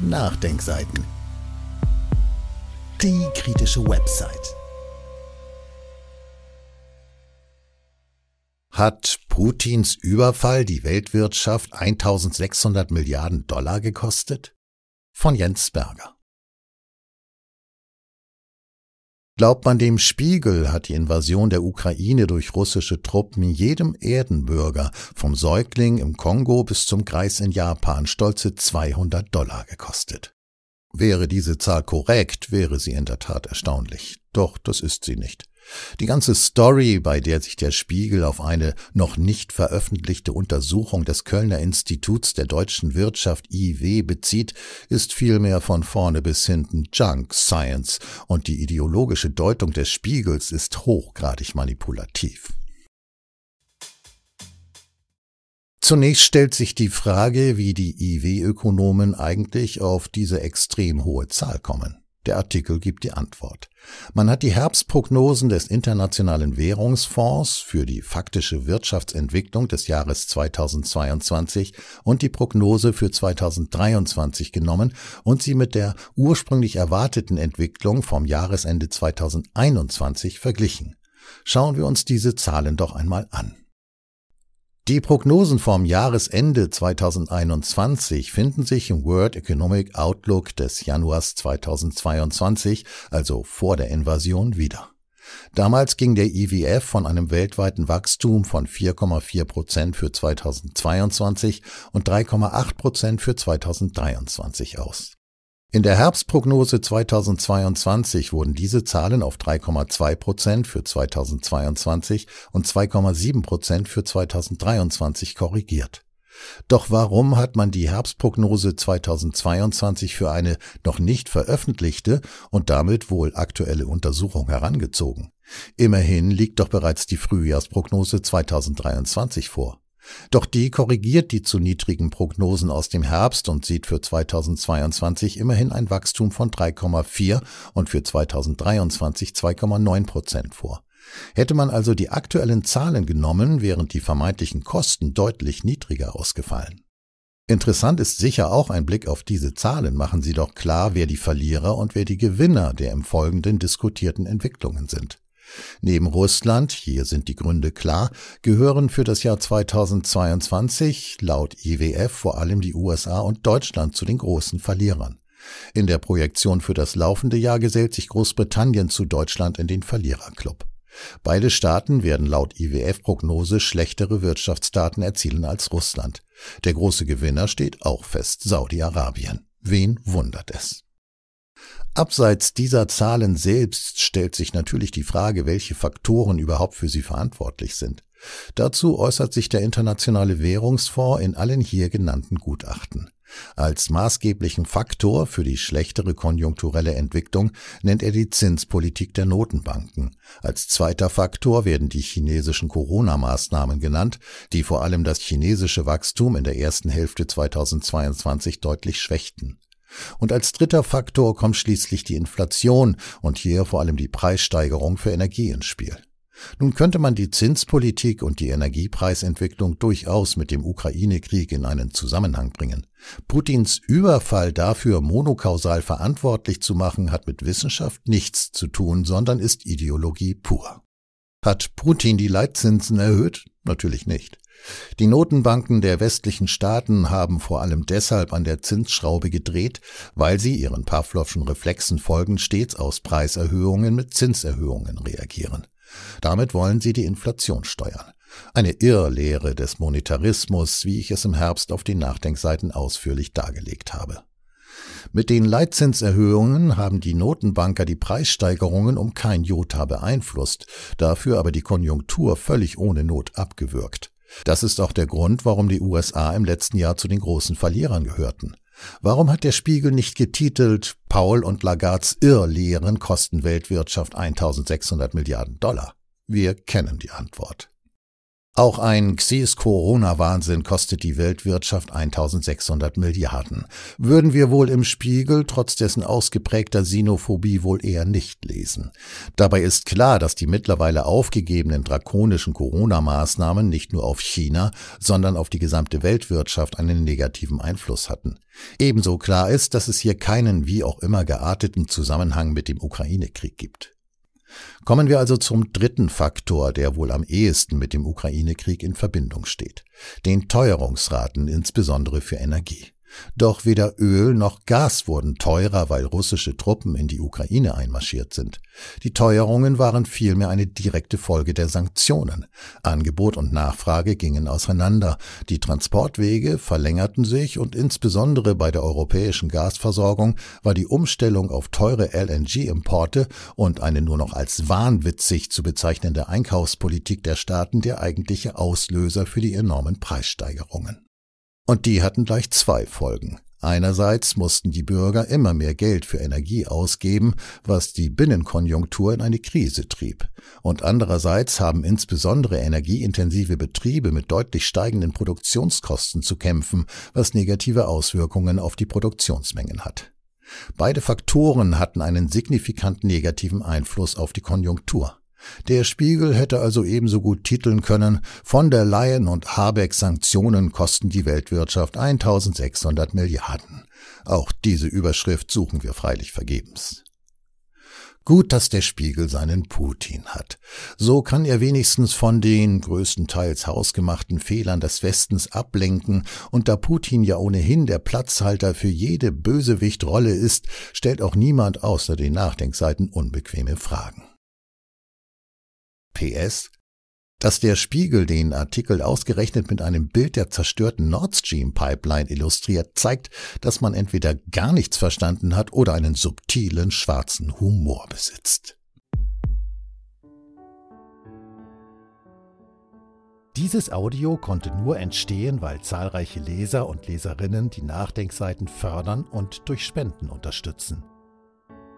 Nachdenkseiten. Die kritische Website. Hat Putins Überfall die Weltwirtschaft 1600 Milliarden Dollar gekostet? Von Jens Berger. Glaubt man dem Spiegel, hat die Invasion der Ukraine durch russische Truppen jedem Erdenbürger, vom Säugling im Kongo bis zum Kreis in Japan, stolze 200 Dollar gekostet. Wäre diese Zahl korrekt, wäre sie in der Tat erstaunlich. Doch das ist sie nicht. Die ganze Story, bei der sich der Spiegel auf eine noch nicht veröffentlichte Untersuchung des Kölner Instituts der deutschen Wirtschaft IW bezieht, ist vielmehr von vorne bis hinten Junk Science und die ideologische Deutung des Spiegels ist hochgradig manipulativ. Zunächst stellt sich die Frage, wie die IW-Ökonomen eigentlich auf diese extrem hohe Zahl kommen. Der Artikel gibt die Antwort. Man hat die Herbstprognosen des Internationalen Währungsfonds für die faktische Wirtschaftsentwicklung des Jahres 2022 und die Prognose für 2023 genommen und sie mit der ursprünglich erwarteten Entwicklung vom Jahresende 2021 verglichen. Schauen wir uns diese Zahlen doch einmal an. Die Prognosen vom Jahresende 2021 finden sich im World Economic Outlook des Januars 2022, also vor der Invasion, wieder. Damals ging der IWF e von einem weltweiten Wachstum von 4,4 Prozent für 2022 und 3,8 Prozent für 2023 aus. In der Herbstprognose 2022 wurden diese Zahlen auf 3,2 Prozent für 2022 und 2,7 Prozent für 2023 korrigiert. Doch warum hat man die Herbstprognose 2022 für eine noch nicht veröffentlichte und damit wohl aktuelle Untersuchung herangezogen? Immerhin liegt doch bereits die Frühjahrsprognose 2023 vor. Doch die korrigiert die zu niedrigen Prognosen aus dem Herbst und sieht für 2022 immerhin ein Wachstum von 3,4 und für 2023 2,9 Prozent vor. Hätte man also die aktuellen Zahlen genommen, wären die vermeintlichen Kosten deutlich niedriger ausgefallen. Interessant ist sicher auch ein Blick auf diese Zahlen, machen sie doch klar, wer die Verlierer und wer die Gewinner der im Folgenden diskutierten Entwicklungen sind. Neben Russland, hier sind die Gründe klar, gehören für das Jahr 2022 laut IWF vor allem die USA und Deutschland zu den großen Verlierern. In der Projektion für das laufende Jahr gesellt sich Großbritannien zu Deutschland in den Verliererclub. Beide Staaten werden laut IWF-Prognose schlechtere Wirtschaftsdaten erzielen als Russland. Der große Gewinner steht auch fest Saudi-Arabien. Wen wundert es? Abseits dieser Zahlen selbst stellt sich natürlich die Frage, welche Faktoren überhaupt für sie verantwortlich sind. Dazu äußert sich der Internationale Währungsfonds in allen hier genannten Gutachten. Als maßgeblichen Faktor für die schlechtere konjunkturelle Entwicklung nennt er die Zinspolitik der Notenbanken. Als zweiter Faktor werden die chinesischen Corona-Maßnahmen genannt, die vor allem das chinesische Wachstum in der ersten Hälfte 2022 deutlich schwächten. Und als dritter Faktor kommt schließlich die Inflation und hier vor allem die Preissteigerung für Energie ins Spiel. Nun könnte man die Zinspolitik und die Energiepreisentwicklung durchaus mit dem Ukraine-Krieg in einen Zusammenhang bringen. Putins Überfall dafür monokausal verantwortlich zu machen, hat mit Wissenschaft nichts zu tun, sondern ist Ideologie pur. Hat Putin die Leitzinsen erhöht? Natürlich nicht. Die Notenbanken der westlichen Staaten haben vor allem deshalb an der Zinsschraube gedreht, weil sie ihren Pavlovschen Reflexen folgend stets aus Preiserhöhungen mit Zinserhöhungen reagieren. Damit wollen sie die Inflation steuern. Eine Irrlehre des Monetarismus, wie ich es im Herbst auf den Nachdenkseiten ausführlich dargelegt habe. Mit den Leitzinserhöhungen haben die Notenbanker die Preissteigerungen um kein Jota beeinflusst, dafür aber die Konjunktur völlig ohne Not abgewürgt. Das ist auch der Grund, warum die USA im letzten Jahr zu den großen Verlierern gehörten. Warum hat der Spiegel nicht getitelt Paul und Lagards Irrlehren kosten Weltwirtschaft 1600 Milliarden Dollar? Wir kennen die Antwort. Auch ein Xes-Corona-Wahnsinn kostet die Weltwirtschaft 1600 Milliarden. Würden wir wohl im Spiegel trotz dessen ausgeprägter Sinophobie wohl eher nicht lesen. Dabei ist klar, dass die mittlerweile aufgegebenen drakonischen Corona-Maßnahmen nicht nur auf China, sondern auf die gesamte Weltwirtschaft einen negativen Einfluss hatten. Ebenso klar ist, dass es hier keinen wie auch immer gearteten Zusammenhang mit dem Ukraine-Krieg gibt. Kommen wir also zum dritten Faktor, der wohl am ehesten mit dem Ukraine-Krieg in Verbindung steht, den Teuerungsraten insbesondere für Energie. Doch weder Öl noch Gas wurden teurer, weil russische Truppen in die Ukraine einmarschiert sind. Die Teuerungen waren vielmehr eine direkte Folge der Sanktionen. Angebot und Nachfrage gingen auseinander, die Transportwege verlängerten sich und insbesondere bei der europäischen Gasversorgung war die Umstellung auf teure LNG-Importe und eine nur noch als wahnwitzig zu bezeichnende Einkaufspolitik der Staaten der eigentliche Auslöser für die enormen Preissteigerungen. Und die hatten gleich zwei Folgen. Einerseits mussten die Bürger immer mehr Geld für Energie ausgeben, was die Binnenkonjunktur in eine Krise trieb. Und andererseits haben insbesondere energieintensive Betriebe mit deutlich steigenden Produktionskosten zu kämpfen, was negative Auswirkungen auf die Produktionsmengen hat. Beide Faktoren hatten einen signifikant negativen Einfluss auf die Konjunktur. Der Spiegel hätte also ebenso gut titeln können, von der Leyen und Habeck Sanktionen kosten die Weltwirtschaft 1600 Milliarden. Auch diese Überschrift suchen wir freilich vergebens. Gut, dass der Spiegel seinen Putin hat. So kann er wenigstens von den größtenteils hausgemachten Fehlern des Westens ablenken, und da Putin ja ohnehin der Platzhalter für jede Bösewichtrolle ist, stellt auch niemand außer den Nachdenkseiten unbequeme Fragen. PS, dass der Spiegel den Artikel ausgerechnet mit einem Bild der zerstörten Nord Stream Pipeline illustriert, zeigt, dass man entweder gar nichts verstanden hat oder einen subtilen schwarzen Humor besitzt. Dieses Audio konnte nur entstehen, weil zahlreiche Leser und Leserinnen die Nachdenkseiten fördern und durch Spenden unterstützen.